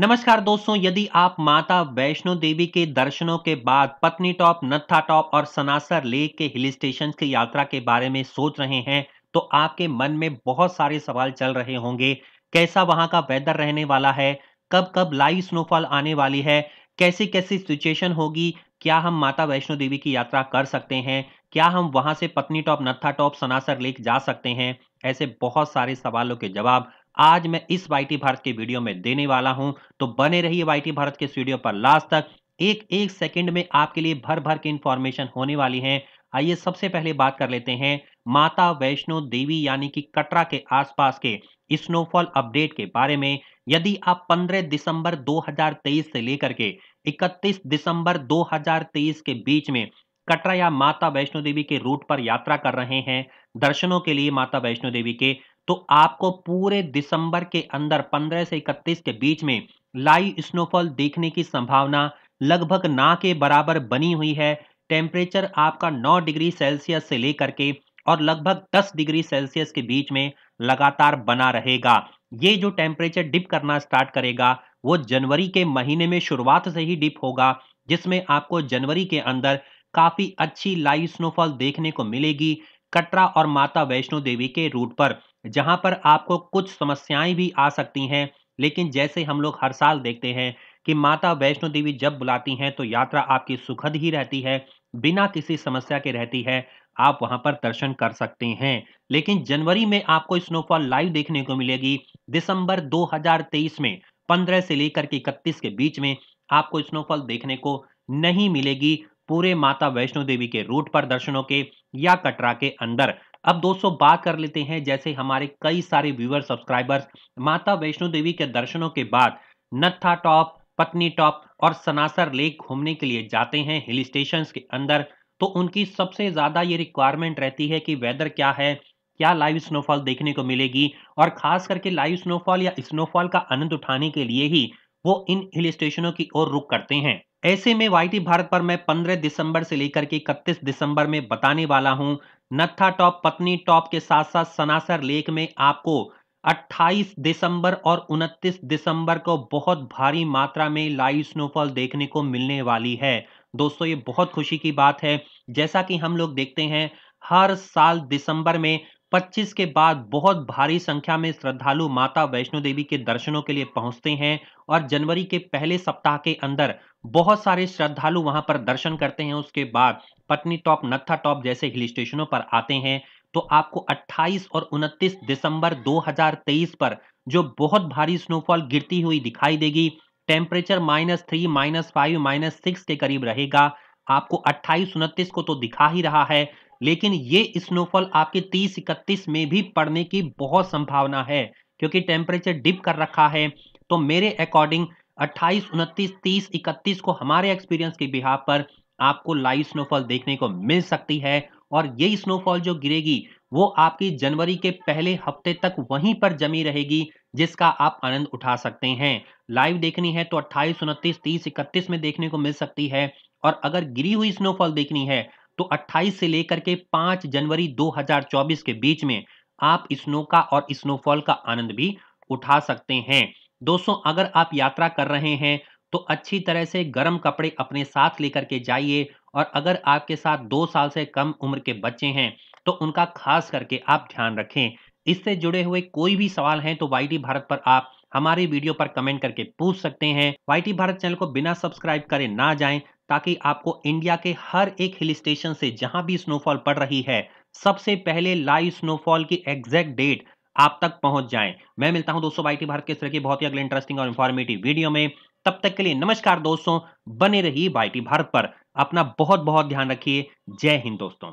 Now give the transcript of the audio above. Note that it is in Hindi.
नमस्कार दोस्तों यदि आप माता वैष्णो देवी के दर्शनों के बाद पत्नी टॉप नत्था टॉप और सनासर लेक के हिल स्टेशन की यात्रा के बारे में सोच रहे हैं तो आपके मन में बहुत सारे सवाल चल रहे होंगे कैसा वहां का वेदर रहने वाला है कब कब लाइव स्नोफॉल आने वाली है कैसी कैसी सिचुएशन होगी क्या हम माता वैष्णो देवी की यात्रा कर सकते हैं क्या हम वहां से Patnitop Nathatop Sanasar lake जा सकते हैं ऐसे बहुत सारे सवालों के जवाब आज मैं इस वाई भारत के वीडियो में देने वाला हूं तो बने रहिए वाई भारत के वीडियो पर लास्ट तक एक एक सेकंड में आपके लिए भर भर के इंफॉर्मेशन होने वाली हैं आइए सबसे पहले बात कर लेते हैं माता वैष्णो देवी यानी कि कटरा के आसपास के स्नोफॉल अपडेट के बारे में यदि आप 15 दिसंबर 2023 से लेकर के 31 दिसंबर 2023 के बीच में कटरा या माता वैष्णो देवी के रूट पर यात्रा कर रहे हैं दर्शनों के लिए माता वैष्णो देवी के तो आपको पूरे दिसंबर के अंदर 15 से 31 के बीच में लाई स्नोफॉल देखने की संभावना लगभग ना के बराबर बनी हुई है टेम्परेचर आपका 9 डिग्री सेल्सियस से लेकर के और लगभग 10 डिग्री सेल्सियस के बीच में लगातार बना रहेगा ये जो टेम्परेचर डिप करना स्टार्ट करेगा वो जनवरी के महीने में शुरुआत से ही डिप होगा जिसमें आपको जनवरी के अंदर काफ़ी अच्छी लाइव स्नोफॉल देखने को मिलेगी कटरा और माता वैष्णो देवी के रूट पर जहां पर आपको कुछ समस्याएं भी आ सकती हैं लेकिन जैसे हम लोग हर साल देखते हैं कि माता वैष्णो देवी जब बुलाती हैं तो यात्रा आपकी सुखद ही रहती है बिना किसी समस्या के रहती है आप वहां पर दर्शन कर सकते हैं लेकिन जनवरी में आपको स्नोफॉल लाइव देखने को मिलेगी दिसंबर 2023 में 15 से लेकर के इकतीस के बीच में आपको स्नोफॉल देखने को नहीं मिलेगी पूरे माता वैष्णो देवी के रूट पर दर्शनों के या कटरा के अंदर अब दोस्तों बात कर लेते हैं जैसे हमारे कई सारे व्यूअर सब्सक्राइबर्स माता वैष्णो देवी के दर्शनों के बाद नत्था टॉप पत्नी टॉप और सनासर लेक घूमने के लिए जाते हैं हिल स्टेशन के अंदर तो उनकी सबसे ज़्यादा ये रिक्वायरमेंट रहती है कि वेदर क्या है क्या लाइव स्नोफॉल देखने को मिलेगी और खास करके लाइव स्नोफॉल या स्नोफॉल का आनंद उठाने के लिए ही वो इन हिल स्टेशनों की ओर रुक करते हैं ऐसे में वाईटी भारत पर मैं 15 दिसंबर से लेकर के 31 दिसंबर में बताने वाला हूं नत्था टॉप पत्नी टॉप के साथ साथ सनासर लेक में आपको 28 दिसंबर और 29 दिसंबर को बहुत भारी मात्रा में लाइव स्नोफॉल देखने को मिलने वाली है दोस्तों ये बहुत खुशी की बात है जैसा कि हम लोग देखते हैं हर साल दिसंबर में 25 के बाद बहुत भारी संख्या में श्रद्धालु माता वैष्णो देवी के दर्शनों के लिए पहुंचते हैं और जनवरी के पहले सप्ताह के अंदर बहुत सारे श्रद्धालु वहां पर दर्शन करते हैं उसके बाद पटनी टॉप नत्था टॉप जैसे हिल स्टेशनों पर आते हैं तो आपको 28 और 29 दिसंबर 2023 पर जो बहुत भारी स्नोफॉल गिरती हुई दिखाई देगी temperature minus three minus five minus six के करीब रहेगा आपको 28 उनतीस को तो दिखा ही रहा है लेकिन ये स्नोफॉल आपके 30 इकतीस में भी पड़ने की बहुत संभावना है क्योंकि टेम्परेचर डिप कर रखा है तो मेरे अकॉर्डिंग 28, 29, 30, 31 को हमारे एक्सपीरियंस के बिहार पर आपको लाइव स्नोफॉल देखने को मिल सकती है और ये स्नोफॉल जो गिरेगी वो आपकी जनवरी के पहले हफ्ते तक वहीं पर जमी रहेगी जिसका आप आनंद उठा सकते हैं लाइव देखनी है तो 28, 29, 30, 31 में देखने को मिल सकती है और अगर गिरी हुई स्नोफॉल देखनी है तो 28 से लेकर के 5 जनवरी 2024 के बीच में आप स्नो का और स्नोफॉल का आनंद भी उठा सकते हैं दोस्तों अगर आप यात्रा कर रहे हैं तो अच्छी तरह से गर्म कपड़े अपने साथ लेकर के जाइए और अगर आपके साथ दो साल से कम उम्र के बच्चे हैं तो उनका खास करके आप ध्यान रखें इससे जुड़े हुए कोई भी सवाल हैं तो वाई भारत पर आप हमारे वीडियो पर कमेंट करके पूछ सकते हैं वाई भारत चैनल को बिना सब्सक्राइब करे ना जाएं ताकि आपको इंडिया के हर एक हिल स्टेशन से जहां भी स्नोफॉल पड़ रही है सबसे पहले लाइव स्नोफॉल की एग्जैक्ट डेट आप तक पहुंच जाए मैं मिलता हूं दोस्तों बाईटी भारत के इस तरह की बहुत ही अगले इंटरेस्टिंग और इन्फॉर्मेटिव वीडियो में तब तक के लिए नमस्कार दोस्तों बने रहिए बाईटी भारत पर अपना बहुत बहुत ध्यान रखिए जय हिंद दोस्तों